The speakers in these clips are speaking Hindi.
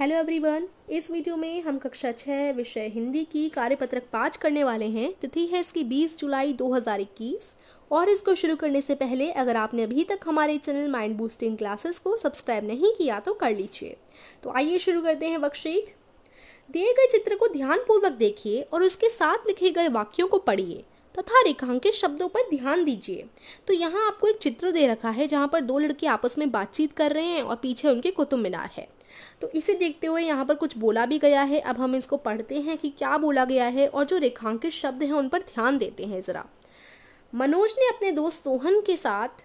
हेलो एवरीवन इस वीडियो में हम कक्षा छः विषय हिंदी की कार्यपत्रक पाँच करने वाले हैं तिथि है इसकी 20 जुलाई 2021 और इसको शुरू करने से पहले अगर आपने अभी तक हमारे चैनल माइंड बूस्टिंग क्लासेस को सब्सक्राइब नहीं किया तो कर लीजिए तो आइए शुरू करते हैं वर्कशीट दिए गए चित्र को ध्यानपूर्वक देखिए और उसके साथ लिखे गए वाक्यों को पढ़िए तथा रेखांकित शब्दों पर ध्यान दीजिए तो यहाँ आपको एक चित्र दे रखा है जहाँ पर दो लड़के आपस में बातचीत कर रहे हैं और पीछे उनके कुतुब मीनार है तो इसे देखते हुए यहाँ पर कुछ बोला भी गया है अब हम इसको पढ़ते हैं कि क्या बोला गया है और जो रेखांकित शब्द हैं उन पर ध्यान देते हैं ज़रा मनोज ने अपने दोस्त सोहन के साथ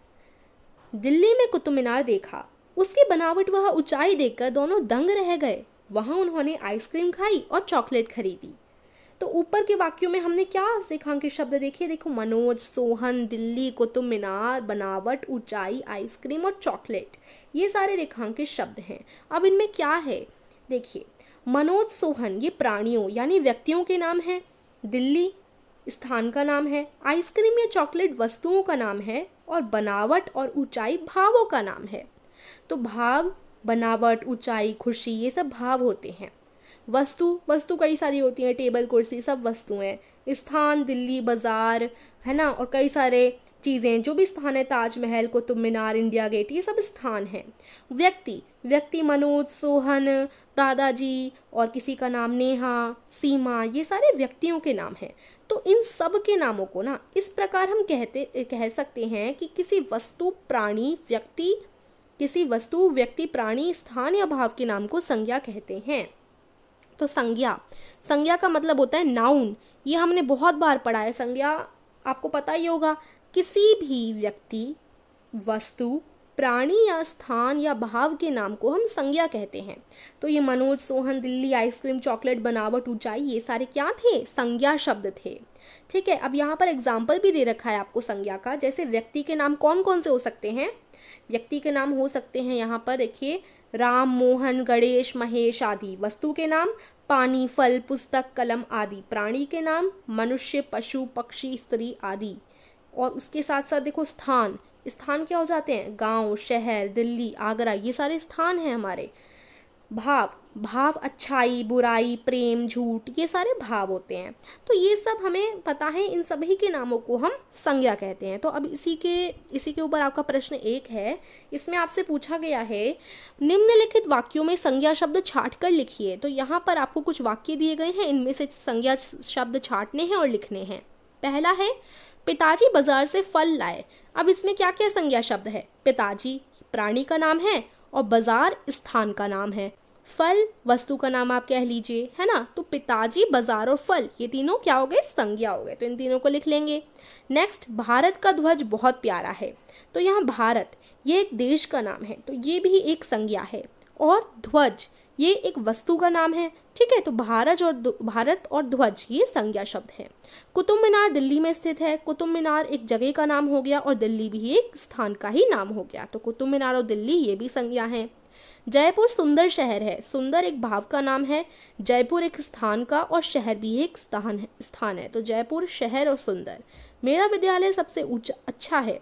दिल्ली में कुतुब मीनार देखा उसकी बनावट वह ऊंचाई देखकर दोनों दंग रह गए वहाँ उन्होंने आइसक्रीम खाई और चॉकलेट खरीदी तो ऊपर के वाक्यों में हमने क्या रेखांकित शब्द देखे देखो मनोज सोहन दिल्ली कुतुब मीनार बनावट ऊंचाई आइसक्रीम और चॉकलेट ये सारे रेखांकित शब्द हैं अब इनमें क्या है देखिए मनोज सोहन ये प्राणियों यानी व्यक्तियों के नाम हैं दिल्ली स्थान का नाम है आइसक्रीम या चॉकलेट वस्तुओं का नाम है और बनावट और ऊंचाई भावों का नाम है तो भाव बनावट ऊंचाई खुशी ये सब भाव होते हैं वस्तु वस्तु कई सारी होती हैं टेबल कुर्सी सब वस्तुएं स्थान दिल्ली बाज़ार है ना और कई सारे चीज़ें जो भी स्थान है ताजमहल कुतुब मीनार इंडिया गेट ये सब स्थान है व्यक्ति व्यक्ति मनोज सोहन दादाजी और किसी का नाम नेहा सीमा ये सारे व्यक्तियों के नाम हैं तो इन सब के नामों को ना इस प्रकार हम कहते कह सकते हैं कि किसी वस्तु प्राणी व्यक्ति किसी वस्तु व्यक्ति प्राणी स्थान या भाव के नाम को संज्ञा कहते हैं तो संज्ञा संज्ञा का मतलब होता है नाउन ये हमने बहुत बार पढ़ा है संज्ञा आपको पता ही होगा किसी भी व्यक्ति वस्तु प्राणी या स्थान या भाव के नाम को हम संज्ञा कहते हैं तो ये मनोज सोहन दिल्ली आइसक्रीम चॉकलेट बनावट ऊंचाई ये सारे क्या थे संज्ञा शब्द थे ठीक है अब यहाँ पर एग्जाम्पल भी दे रखा है आपको संज्ञा का जैसे व्यक्ति के नाम कौन कौन से हो सकते हैं व्यक्ति के नाम हो सकते हैं यहाँ पर देखिए राम मोहन गणेश महेश आदि वस्तु के नाम पानी फल पुस्तक कलम आदि प्राणी के नाम मनुष्य पशु पक्षी स्त्री आदि और उसके साथ साथ देखो स्थान स्थान क्या हो जाते हैं गांव शहर दिल्ली आगरा ये सारे स्थान हैं हमारे भाव भाव अच्छाई बुराई प्रेम झूठ ये सारे भाव होते हैं तो ये सब हमें पता है इन सभी के नामों को हम संज्ञा कहते हैं तो अब इसी के इसी के ऊपर आपका प्रश्न एक है इसमें आपसे पूछा गया है निम्नलिखित वाक्यों में संज्ञा शब्द छाट कर लिखिए तो यहाँ पर आपको कुछ वाक्य दिए गए हैं इनमें से संज्ञा शब्द छाटने हैं और लिखने हैं पहला है पिताजी बाजार से फल लाए अब इसमें क्या क्या संज्ञा शब्द है पिताजी प्राणी का नाम है और बाजार स्थान का नाम है फल वस्तु का नाम आप कह लीजिए है ना तो पिताजी बाजार और फल ये तीनों क्या हो गए संज्ञा हो गए तो इन तीनों को लिख लेंगे नेक्स्ट भारत का ध्वज बहुत प्यारा है तो यहाँ भारत ये एक देश का नाम है तो ये भी एक संज्ञा है और ध्वज ये एक वस्तु का नाम है ठीक है तो भारत और भारत और ध्वज ये संज्ञा शब्द है कुतुब मीनार दिल्ली में स्थित है कुतुब मीनार एक जगह का नाम हो गया और दिल्ली भी एक स्थान का ही नाम हो गया तो कुतुब मीनार और दिल्ली ये भी संज्ञा है जयपुर सुंदर शहर है सुंदर एक भाव का नाम है जयपुर एक स्थान का और शहर भी एक स्थान है स्थान है तो जयपुर शहर और सुंदर मेरा विद्यालय सबसे ऊंचा अच्छा है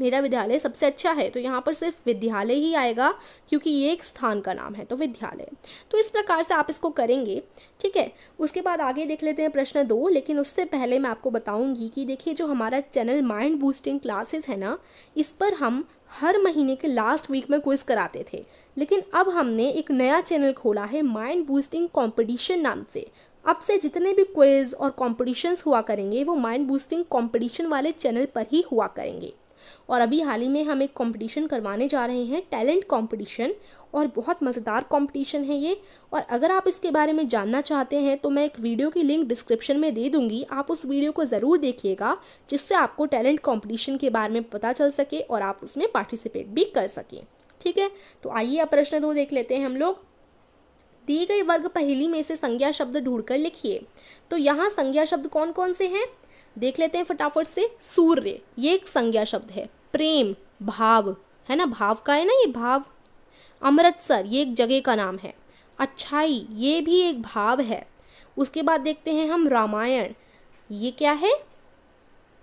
मेरा विद्यालय सबसे अच्छा है तो यहाँ पर सिर्फ विद्यालय ही आएगा क्योंकि ये एक स्थान का नाम है तो विद्यालय तो इस प्रकार से आप इसको करेंगे ठीक है उसके बाद आगे देख लेते हैं प्रश्न दो लेकिन उससे पहले मैं आपको बताऊंगी कि देखिए जो हमारा चैनल माइंड बूस्टिंग क्लासेस है ना इस पर हम हर महीने के लास्ट वीक में क्विज कराते थे लेकिन अब हमने एक नया चैनल खोला है माइंड बूस्टिंग कॉम्पिटिशन नाम से अब से जितने भी क्विज और कॉम्पिटिशन्स हुआ करेंगे वो माइंड बूस्टिंग कॉम्पिटिशन वाले चैनल पर ही हुआ करेंगे और अभी हाल ही में हम एक कंपटीशन करवाने जा रहे हैं टैलेंट कंपटीशन और बहुत मज़ेदार कंपटीशन है ये और अगर आप इसके बारे में जानना चाहते हैं तो मैं एक वीडियो की लिंक डिस्क्रिप्शन में दे दूँगी आप उस वीडियो को ज़रूर देखिएगा जिससे आपको टैलेंट कॉम्पिटिशन के बारे में पता चल सके और आप उसमें पार्टिसिपेट भी कर सकें ठीक है तो आइए आप प्रश्न दो देख लेते हैं हम लोग दिए गए वर्ग पहेली में से संज्ञा शब्द ढूंढकर लिखिए तो यहाँ संज्ञा शब्द कौन कौन से हैं देख लेते हैं फटाफट से सूर्य ये एक संज्ञा शब्द है प्रेम भाव है ना भाव का है ना ये भाव अमृतसर ये एक जगह का नाम है अच्छाई ये भी एक भाव है उसके बाद देखते हैं हम रामायण ये क्या है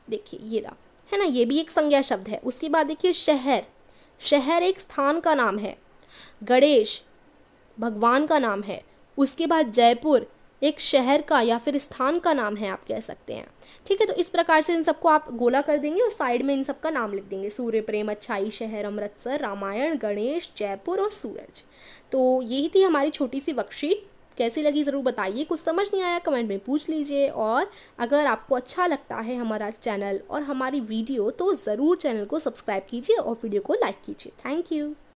देखिए ये रहा है ना ये भी एक संज्ञा शब्द है उसके बाद देखिए शहर शहर एक स्थान का नाम है गणेश भगवान का नाम है उसके बाद जयपुर एक शहर का या फिर स्थान का नाम है आप कह सकते हैं ठीक है तो इस प्रकार से इन सबको आप गोला कर देंगे और साइड में इन सबका नाम लिख देंगे सूर्य प्रेम अच्छाई शहर अमृतसर रामायण गणेश जयपुर और सूरज तो यही थी हमारी छोटी सी वर्कशीट कैसी लगी ज़रूर बताइए कुछ समझ नहीं आया कमेंट में पूछ लीजिए और अगर आपको अच्छा लगता है हमारा चैनल और हमारी वीडियो तो ज़रूर चैनल को सब्सक्राइब कीजिए और वीडियो को लाइक कीजिए थैंक यू